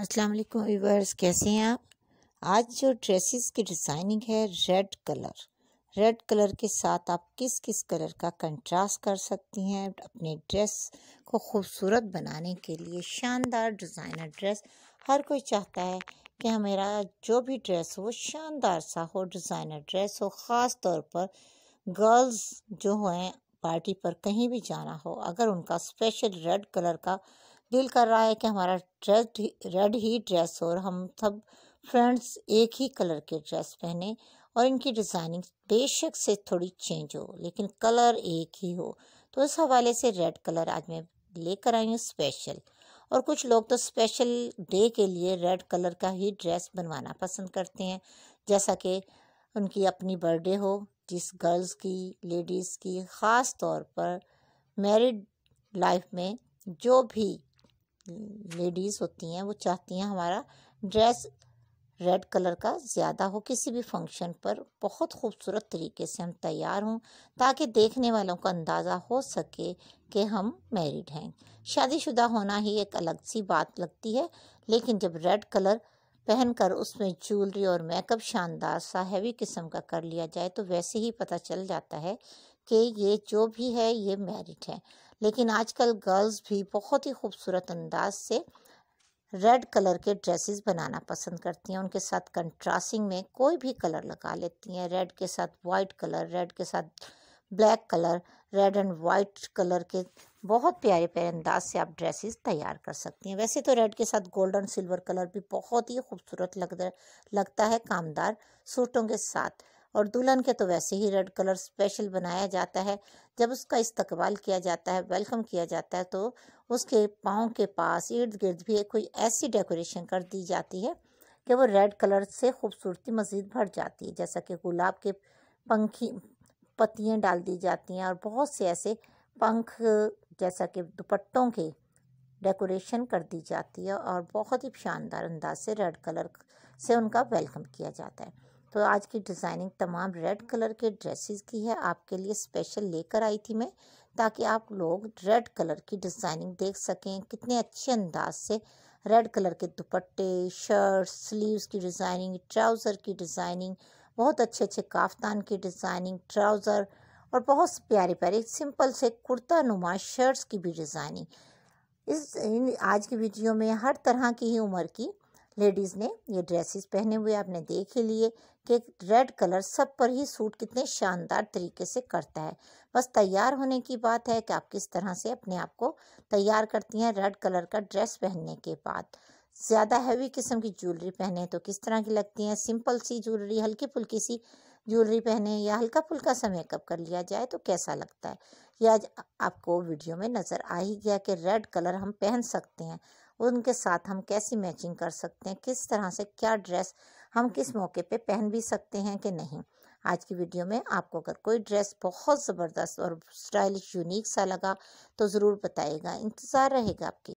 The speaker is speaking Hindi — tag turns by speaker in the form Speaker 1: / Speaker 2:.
Speaker 1: अस्सलाम वालेकुम व्यूवर्स कैसे हैं आप आज जो ड्रेसेस की डिज़ाइनिंग है रेड कलर रेड कलर के साथ आप किस किस कलर का कंट्रास्ट कर सकती हैं अपने ड्रेस को खूबसूरत बनाने के लिए शानदार डिज़ाइनर ड्रेस हर कोई चाहता है कि हमारा जो भी ड्रेस हो वो शानदार सा हो डिज़ाइनर ड्रेस हो ख़ास तौर पर गर्ल्स जो हैं पार्टी पर कहीं भी जाना हो अगर उनका स्पेशल रेड कलर का दिल कर रहा है कि हमारा ड्रेस रेड ही ड्रेस हो और हम सब फ्रेंड्स एक ही कलर के ड्रेस पहने और इनकी डिज़ाइनिंग बेशक से थोड़ी चेंज हो लेकिन कलर एक ही हो तो इस हवाले से रेड कलर आज मैं लेकर आई हूँ स्पेशल और कुछ लोग तो स्पेशल डे के लिए रेड कलर का ही ड्रेस बनवाना पसंद करते हैं जैसा कि उनकी अपनी बर्थडे हो जिस गर्ल्स की लेडीज़ की ख़ास तौर पर मैरिड लाइफ में जो भी लेडीज़ होती हैं वो चाहती हैं हमारा ड्रेस रेड कलर का ज़्यादा हो किसी भी फंक्शन पर बहुत खूबसूरत तरीके से हम तैयार हों ताकि देखने वालों का अंदाज़ा हो सके कि हम मैरिड हैं शादीशुदा होना ही एक अलग सी बात लगती है लेकिन जब रेड कलर पहनकर उसमें ज्वेलरी और मेकअप शानदार सा हैवी किस्म का कर लिया जाए तो वैसे ही पता चल जाता है कि ये जो भी है ये मेरिट है लेकिन आजकल गर्ल्स भी बहुत ही खूबसूरत अंदाज से रेड कलर के ड्रेसेस बनाना पसंद करती हैं उनके साथ कंट्रास्टिंग में कोई भी कलर लगा लेती हैं रेड के साथ वाइट कलर रेड के साथ black colour red and white colour के बहुत प्यारे प्यारे अंदाज से आप ड्रेसेस तैयार कर सकती हैं वैसे तो रेड के साथ गोल्डन सिल्वर कलर भी बहुत ही खूबसूरत लग लगता है कामदार सूटों के साथ और दुल्हन के तो वैसे ही रेड कलर स्पेशल बनाया जाता है जब उसका इस्तकबाल किया जाता है वेलकम किया जाता है तो उसके पाँव के पास इर्द गिर्द भी कोई ऐसी डेकोरेशन कर दी जाती है कि वो रेड कलर से खूबसूरती मज़ीद भर जाती है जैसा कि गुलाब के पंखी पत्तियाँ डाल दी जाती हैं और बहुत से ऐसे पंख जैसा कि दुपट्टों के डेकोरेशन कर दी जाती है और बहुत ही शानदार अंदाज से रेड कलर से उनका वेलकम किया जाता है तो आज की डिज़ाइनिंग तमाम रेड कलर के ड्रेसेस की है आपके लिए स्पेशल लेकर आई थी मैं ताकि आप लोग रेड कलर की डिज़ाइनिंग देख सकें कितने अच्छे अंदाज से रेड कलर के दुपट्टे शर्ट स्लीव्स की डिज़ाइनिंग ट्राउज़र की डिज़ाइनिंग बहुत अच्छे अच्छे काफ्तान की डिज़ाइनिंग ट्राउज़र और बहुत प्यारे प्यारे सिंपल से कुर्ता नुमा शर्ट्स की भी डिज़ाइनिंग इस इन आज की वीडियो में हर तरह की ही उम्र की लेडीज़ ने ये ड्रेसेस पहने हुए आपने देख ही लिए कि रेड कलर सब पर ही सूट कितने शानदार तरीके से करता है बस तैयार होने की बात है कि आप किस तरह से अपने आप को तैयार करती हैं रेड कलर का ड्रेस पहनने के बाद ज़्यादा हैवी किस्म की ज्वेलरी पहने तो किस तरह की लगती हैं सिंपल सी ज्वेलरी हल्की फुल्की सी ज्वेलरी पहने या हल्का फुल्का सा मेकअप कर लिया जाए तो कैसा लगता है ये आज आपको वीडियो में नज़र आ ही गया कि रेड कलर हम पहन सकते हैं उनके साथ हम कैसी मैचिंग कर सकते हैं किस तरह से क्या ड्रेस हम किस मौके पे पहन भी सकते हैं कि नहीं आज की वीडियो में आपको अगर कोई ड्रेस बहुत ज़बरदस्त और स्टाइलिश यूनिक सा लगा तो ज़रूर बताइएगा इंतज़ार रहेगा आपकी